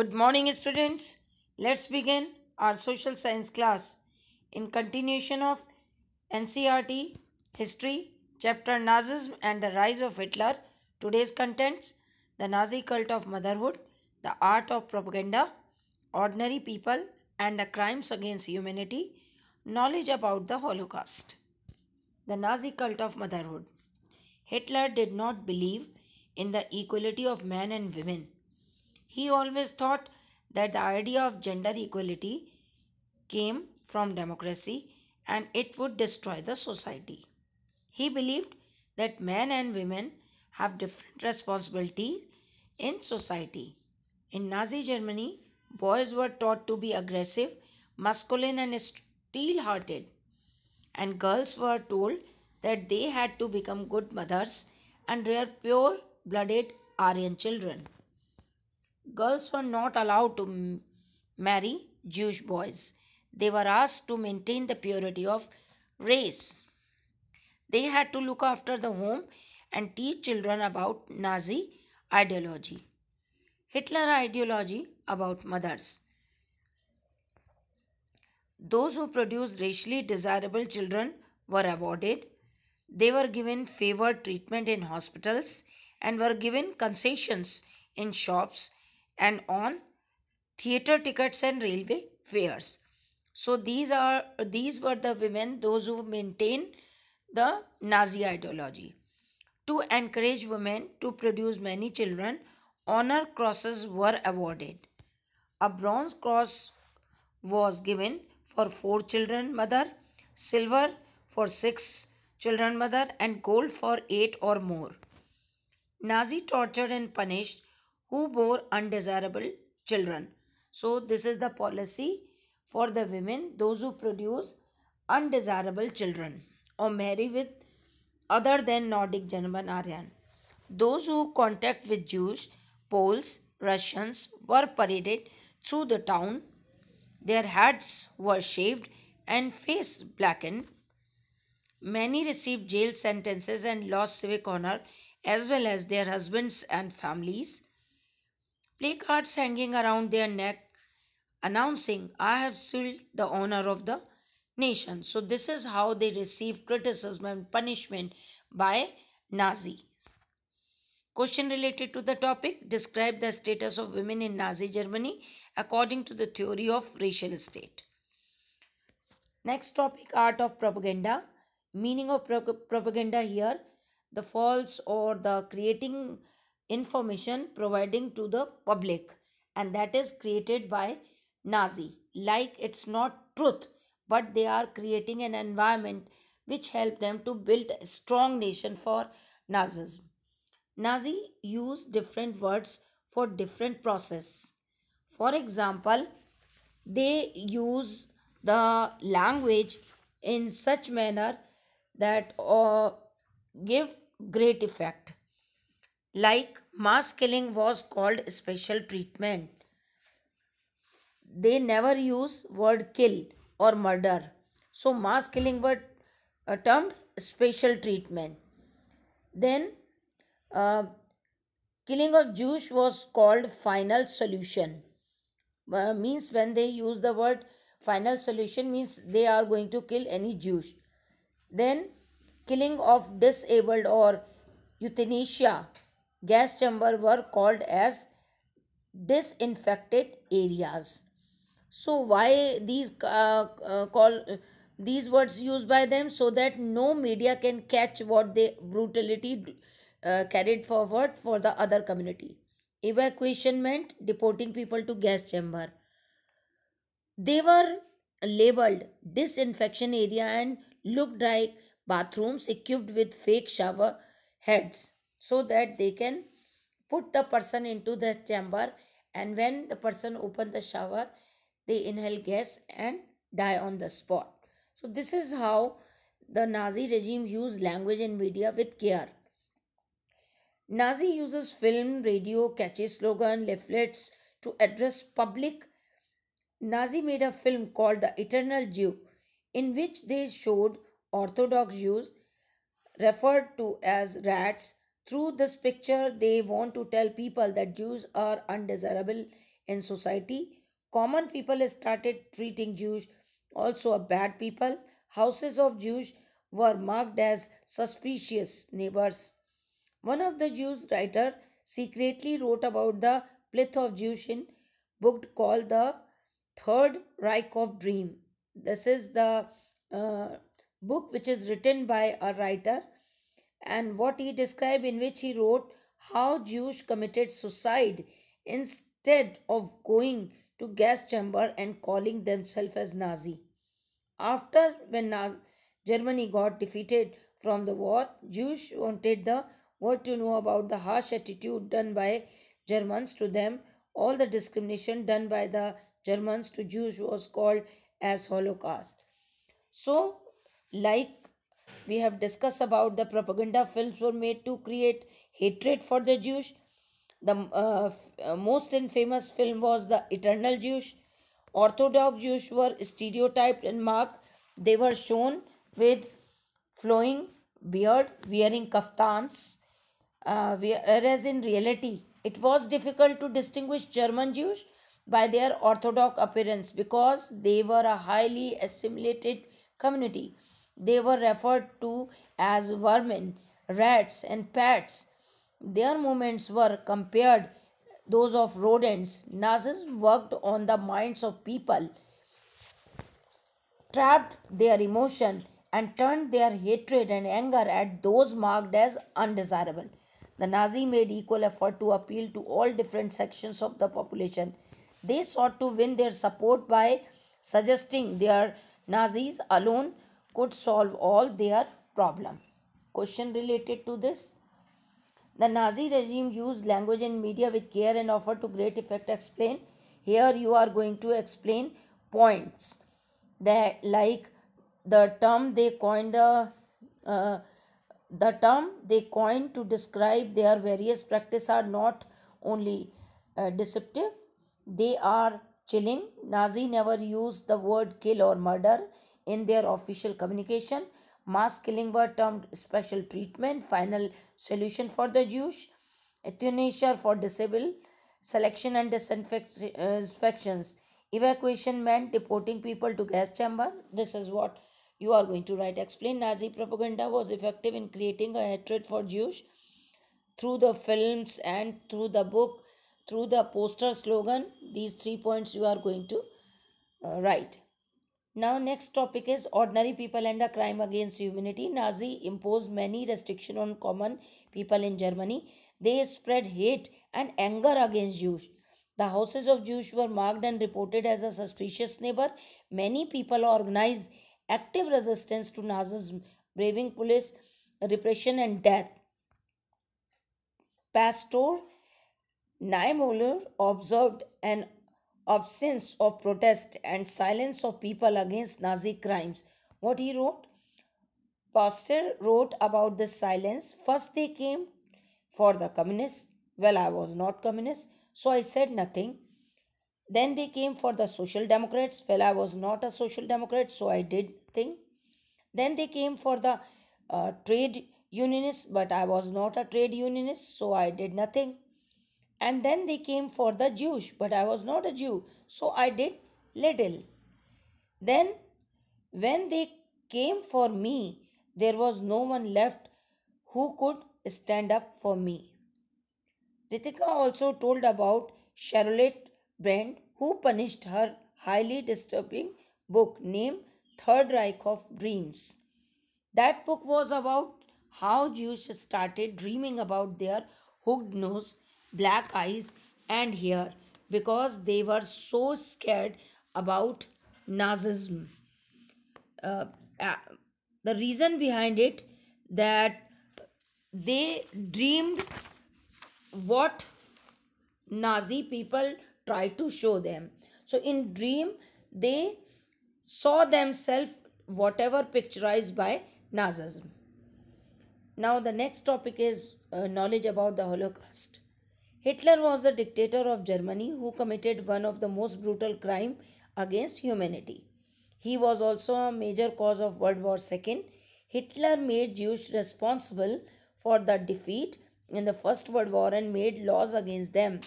Good morning students. Let's begin our social science class in continuation of NCRT History chapter Nazism and the Rise of Hitler. Today's contents the Nazi cult of motherhood, the art of propaganda, ordinary people and the crimes against humanity, knowledge about the Holocaust. The Nazi cult of motherhood. Hitler did not believe in the equality of men and women he always thought that the idea of gender equality came from democracy and it would destroy the society. He believed that men and women have different responsibilities in society. In Nazi Germany, boys were taught to be aggressive, masculine and steel-hearted and girls were told that they had to become good mothers and rear pure-blooded Aryan children girls were not allowed to marry Jewish boys. They were asked to maintain the purity of race. They had to look after the home and teach children about Nazi ideology. Hitler ideology about mothers. Those who produced racially desirable children were awarded. They were given favored treatment in hospitals and were given concessions in shops and on theater tickets and railway fares so these are these were the women those who maintain the nazi ideology to encourage women to produce many children honor crosses were awarded a bronze cross was given for four children mother silver for six children mother and gold for eight or more nazi tortured and punished who bore undesirable children. So, this is the policy for the women, those who produce undesirable children or marry with other than Nordic German Aryan. Those who contact with Jews, Poles, Russians were paraded through the town. Their heads were shaved and face blackened. Many received jail sentences and lost civic honor as well as their husbands and families placards hanging around their neck announcing, I have sealed the honor of the nation. So this is how they receive criticism and punishment by Nazis. Question related to the topic, describe the status of women in Nazi Germany according to the theory of racial state. Next topic, art of propaganda. Meaning of pro propaganda here, the false or the creating information providing to the public and that is created by Nazi. Like it's not truth, but they are creating an environment which helped them to build a strong nation for Nazism. Nazi use different words for different process. For example, they use the language in such manner that uh, give great effect like mass killing was called special treatment. They never use word kill or murder. So mass killing were uh, termed special treatment. Then uh, killing of Jews was called final solution. Uh, means when they use the word final solution means they are going to kill any Jews. Then killing of disabled or euthanasia gas chamber were called as disinfected areas so why these uh, uh, call these words used by them so that no media can catch what they brutality uh, carried forward for the other community evacuation meant deporting people to gas chamber they were labeled disinfection area and looked like bathrooms equipped with fake shower heads so that they can put the person into the chamber and when the person open the shower they inhale gas and die on the spot so this is how the nazi regime used language and media with care nazi uses film radio catchy slogan leaflets to address public nazi made a film called the eternal jew in which they showed orthodox jews referred to as rats through this picture, they want to tell people that Jews are undesirable in society. Common people started treating Jews also a bad people. Houses of Jews were marked as suspicious neighbors. One of the Jews writer secretly wrote about the plith of Jews in book called the Third Reich of Dream. This is the uh, book which is written by a writer and what he described, in which he wrote how Jews committed suicide instead of going to gas chamber and calling themselves as Nazi. After when Nazi, Germany got defeated from the war, Jews wanted the world to know about the harsh attitude done by Germans to them. All the discrimination done by the Germans to Jews was called as Holocaust. So, like we have discussed about the propaganda films were made to create hatred for the Jews. The uh, uh most infamous film was The Eternal Jews. Orthodox Jews were stereotyped and marked. They were shown with flowing beard, wearing kaftans. Uh, whereas in reality, it was difficult to distinguish German Jews by their orthodox appearance because they were a highly assimilated community. They were referred to as vermin, rats, and pets. Their movements were compared those of rodents. Nazis worked on the minds of people, trapped their emotion, and turned their hatred and anger at those marked as undesirable. The Nazi made equal effort to appeal to all different sections of the population. They sought to win their support by suggesting their Nazis alone could solve all their problem. Question related to this. The Nazi regime used language and media with care and offered to great effect explain. Here you are going to explain points. They, like the term they coined the, uh, uh, the term they coined to describe their various practice are not only uh, deceptive, they are chilling. Nazi never used the word kill or murder in their official communication. Mass killing were termed special treatment, final solution for the Jews, euthanasia for disabled, selection and disinfections. Uh, Evacuation meant deporting people to gas chamber. This is what you are going to write. Explain Nazi propaganda was effective in creating a hatred for Jews through the films and through the book, through the poster slogan. These three points you are going to uh, write. Now next topic is ordinary people and the crime against humanity. Nazi imposed many restrictions on common people in Germany. They spread hate and anger against Jews. The houses of Jews were marked and reported as a suspicious neighbor. Many people organized active resistance to Nazis, braving police repression and death. Pastor Naimuller observed an absence of protest and silence of people against Nazi crimes. What he wrote? Pastor wrote about this silence. First they came for the communists. Well, I was not communist, so I said nothing. Then they came for the social democrats. Well, I was not a social democrat, so I did nothing. Then they came for the uh, trade unionists, but I was not a trade unionist, so I did nothing. And then they came for the Jews, but I was not a Jew, so I did little. Then, when they came for me, there was no one left who could stand up for me. Ritika also told about Charlotte Brand, who punished her highly disturbing book named Third Reich of Dreams. That book was about how Jews started dreaming about their hooked nose black eyes and hair because they were so scared about Nazism. Uh, uh, the reason behind it that they dreamed what Nazi people tried to show them. So in dream, they saw themselves whatever picturized by Nazism. Now the next topic is uh, knowledge about the Holocaust. Hitler was the dictator of Germany who committed one of the most brutal crime against humanity. He was also a major cause of World War II. Hitler made Jews responsible for the defeat in the First World War and made laws against them.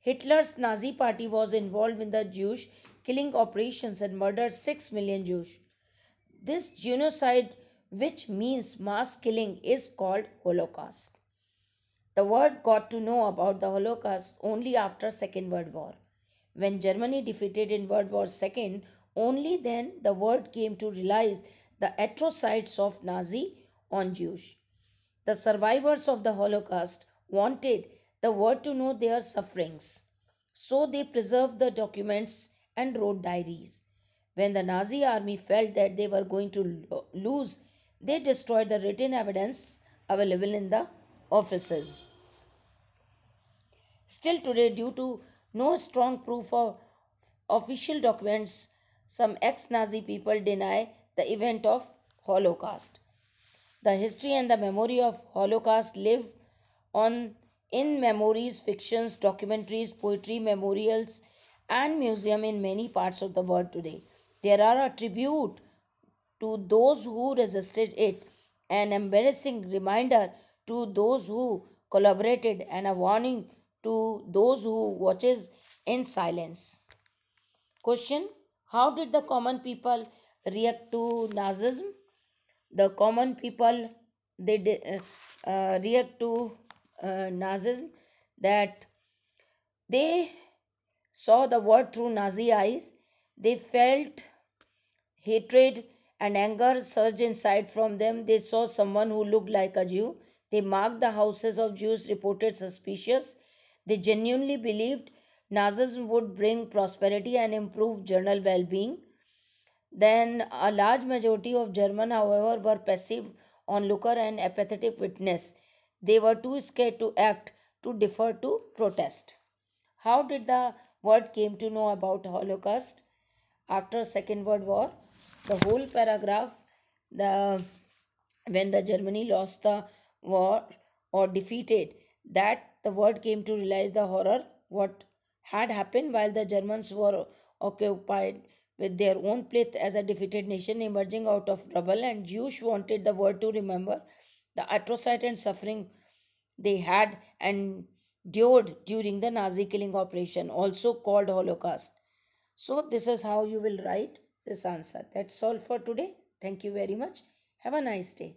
Hitler's Nazi party was involved in the Jewish killing operations and murdered 6 million Jews. This genocide, which means mass killing, is called Holocaust. The world got to know about the Holocaust only after Second World War. When Germany defeated in World War II, only then the world came to realize the atrocities of Nazi on Jews. The survivors of the Holocaust wanted the world to know their sufferings. So they preserved the documents and wrote diaries. When the Nazi army felt that they were going to lose, they destroyed the written evidence available in the offices. Still today, due to no strong proof of official documents, some ex-Nazi people deny the event of Holocaust. The history and the memory of Holocaust live on in memories, fictions, documentaries, poetry, memorials, and museum in many parts of the world today. There are a tribute to those who resisted it, an embarrassing reminder to those who collaborated, and a warning to those who watches in silence. Question How did the common people react to Nazism? The common people they uh, uh, react to uh, Nazism that they saw the world through Nazi eyes. They felt hatred and anger surge inside from them. They saw someone who looked like a Jew. They marked the houses of Jews reported suspicious they genuinely believed Nazis would bring prosperity and improve general well being. Then, a large majority of German, however, were passive onlooker and apathetic witness. They were too scared to act, to defer to protest. How did the world came to know about Holocaust after Second World War? The whole paragraph, the when the Germany lost the war or defeated, that the world came to realize the horror what had happened while the Germans were occupied with their own plate as a defeated nation emerging out of rubble and Jews wanted the world to remember the atrocity and suffering they had endured during the Nazi killing operation, also called Holocaust. So this is how you will write this answer. That's all for today. Thank you very much. Have a nice day.